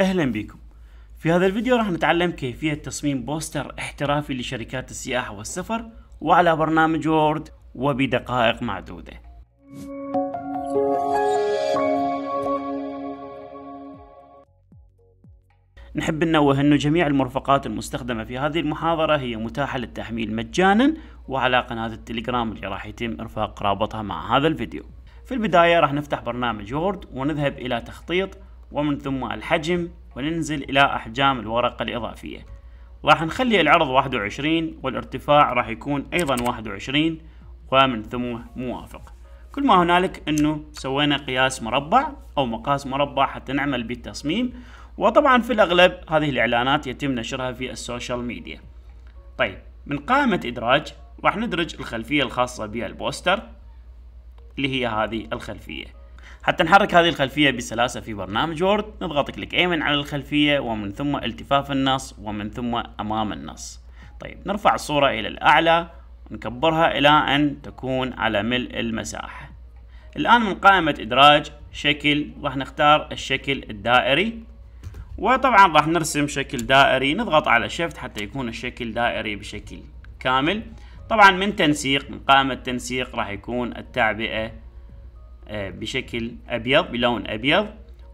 اهلا بكم في هذا الفيديو راح نتعلم كيفية تصميم بوستر احترافي لشركات السياحة والسفر وعلى برنامج وورد وبدقائق معدودة نحب ننوه أنه جميع المرفقات المستخدمة في هذه المحاضرة هي متاحة للتحميل مجانا وعلى قناة التليجرام اللي راح يتم إرفاق رابطها مع هذا الفيديو في البداية راح نفتح برنامج وورد ونذهب إلى تخطيط ومن ثم الحجم وننزل إلى أحجام الورقة الإضافية راح نخلي العرض 21 والارتفاع راح يكون أيضا 21 ومن ثم موافق كل ما هنالك أنه سوينا قياس مربع أو مقاس مربع حتى نعمل بالتصميم وطبعا في الأغلب هذه الإعلانات يتم نشرها في السوشيال ميديا طيب من قائمة إدراج راح ندرج الخلفية الخاصة بالبوستر اللي هي هذه الخلفية حتى نحرك هذه الخلفية بسلاسة في برنامج وورد نضغط كليك ايمن على الخلفية ومن ثم التفاف النص ومن ثم امام النص طيب نرفع الصورة الى الاعلى ونكبرها الى ان تكون على ملء المساحة الان من قائمة ادراج شكل راح نختار الشكل الدائري وطبعا راح نرسم شكل دائري نضغط على شيفت حتى يكون الشكل دائري بشكل كامل طبعا من تنسيق من قائمة تنسيق راح يكون التعبئة آه، بشكل أبيض بلون أبيض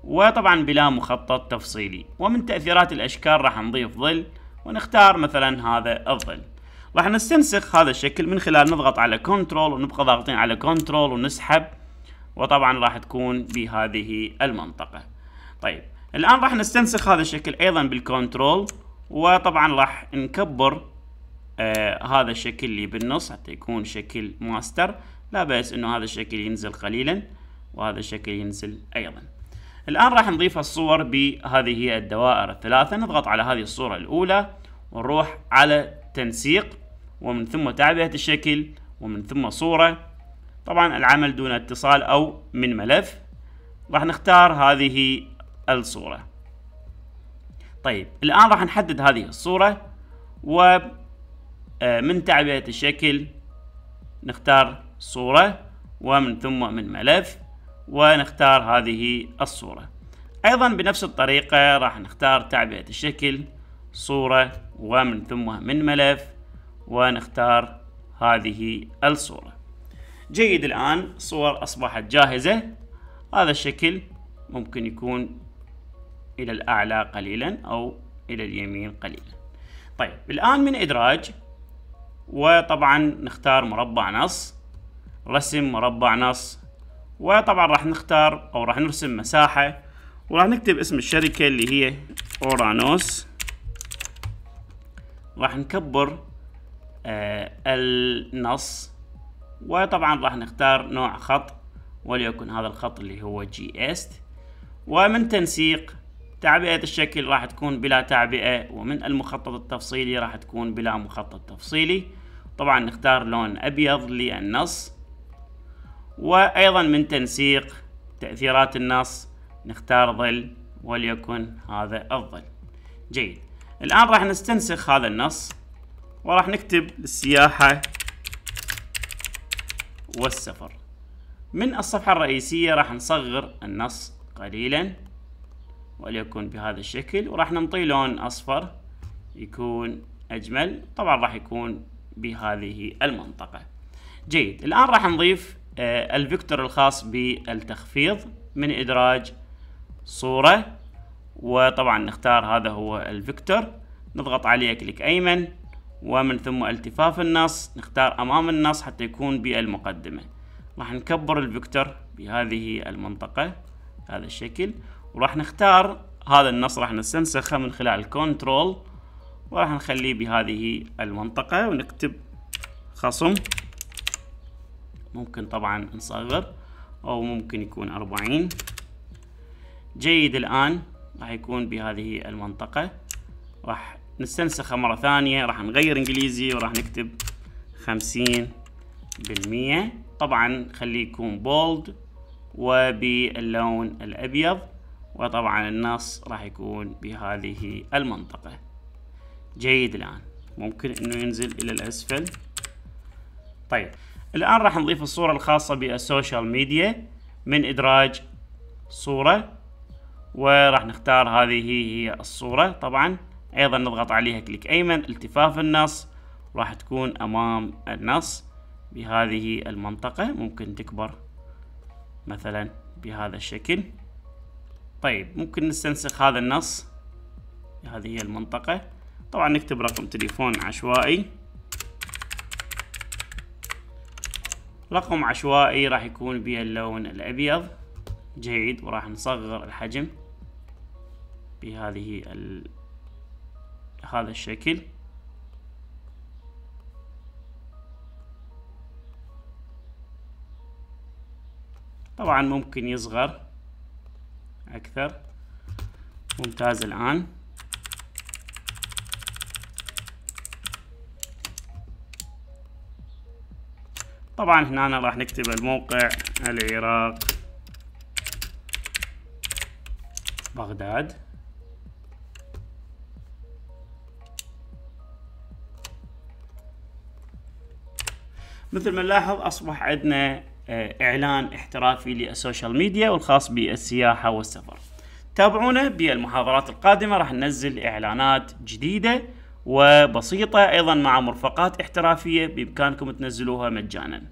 وطبعا بلا مخطط تفصيلي ومن تأثيرات الأشكال راح نضيف ظل ونختار مثلا هذا الظل راح نستنسخ هذا الشكل من خلال نضغط على كنترول ونبقى ضاغطين على كنترول ونسحب وطبعا راح تكون بهذه المنطقة طيب الآن راح نستنسخ هذا الشكل أيضا بالكنترول وطبعا راح نكبر آه هذا الشكل اللي بالنص حتى يكون شكل ماستر لا بأس أنه هذا الشكل ينزل قليلا وهذا الشكل ينزل أيضا الآن راح نضيف الصور بهذه الدوائر الثلاثة نضغط على هذه الصورة الأولى ونروح على تنسيق ومن ثم تعبئة الشكل ومن ثم صورة طبعا العمل دون اتصال أو من ملف راح نختار هذه الصورة طيب الآن راح نحدد هذه الصورة ومن آه، تعبئة الشكل نختار صورة ومن ثم من ملف ونختار هذه الصورة أيضا بنفس الطريقة راح نختار تعبئة الشكل صورة ومن ثم من ملف ونختار هذه الصورة جيد الآن الصور أصبحت جاهزة هذا الشكل ممكن يكون إلى الأعلى قليلا أو إلى اليمين قليلا طيب الآن من إدراج وطبعا نختار مربع نص رسم مربع نص وطبعا راح نختار او راح نرسم مساحة وراح نكتب اسم الشركة اللي هي اورانوس راح نكبر آه النص وطبعا راح نختار نوع خط وليكن هذا الخط اللي هو جي است ومن تنسيق تعبئة الشكل راح تكون بلا تعبئة ومن المخطط التفصيلي راح تكون بلا مخطط تفصيلي طبعا نختار لون أبيض للنص وأيضا من تنسيق تأثيرات النص نختار ظل وليكن هذا الظل جيد الآن راح نستنسخ هذا النص وراح نكتب السياحة والسفر من الصفحة الرئيسية راح نصغر النص قليلا وليكن بهذا الشكل وراح ننطيه لون أصفر يكون أجمل طبعا راح يكون بهذه المنطقة جيد الآن راح نضيف آه، الفيكتور الخاص بالتخفيض من إدراج صورة وطبعا نختار هذا هو الفيكتور نضغط عليه كليك أيمن ومن ثم التفاف النص نختار أمام النص حتى يكون بالمقدمة راح نكبر الفيكتور بهذه المنطقة هذا الشكل وراح نختار هذا النص راح نستنسخه من خلال كنترول وراح نخليه بهذه المنطقة ونكتب خصم ممكن طبعا نصغر أو ممكن يكون أربعين جيد الآن راح يكون بهذه المنطقة راح نستنسخه مرة ثانية راح نغير إنجليزي وراح نكتب خمسين بالمية طبعا خليه يكون بولد وباللون الأبيض وطبعا النص راح يكون بهذه المنطقة جيد الآن ممكن أنه ينزل إلى الأسفل طيب الآن راح نضيف الصورة الخاصة بالسوشيال ميديا من إدراج صورة وراح نختار هذه هي الصورة طبعا أيضا نضغط عليها كليك أيمن التفاف النص راح تكون أمام النص بهذه المنطقة ممكن تكبر مثلا بهذا الشكل طيب ممكن نستنسخ هذا النص هذه هي المنطقة طبعا نكتب رقم تليفون عشوائي رقم عشوائي راح يكون باللون الأبيض جيد وراح نصغر الحجم بهذه ال... هذا الشكل طبعا ممكن يصغر أكثر ممتاز الآن طبعا هنا أنا راح نكتب الموقع العراق بغداد مثل ما نلاحظ أصبح عندنا آه، إعلان احترافي للسوشيال ميديا والخاص بالسياحة والسفر تابعونا بالمحاضرات القادمة راح ننزل إعلانات جديدة وبسيطة أيضا مع مرفقات احترافية بإمكانكم تنزلوها مجانا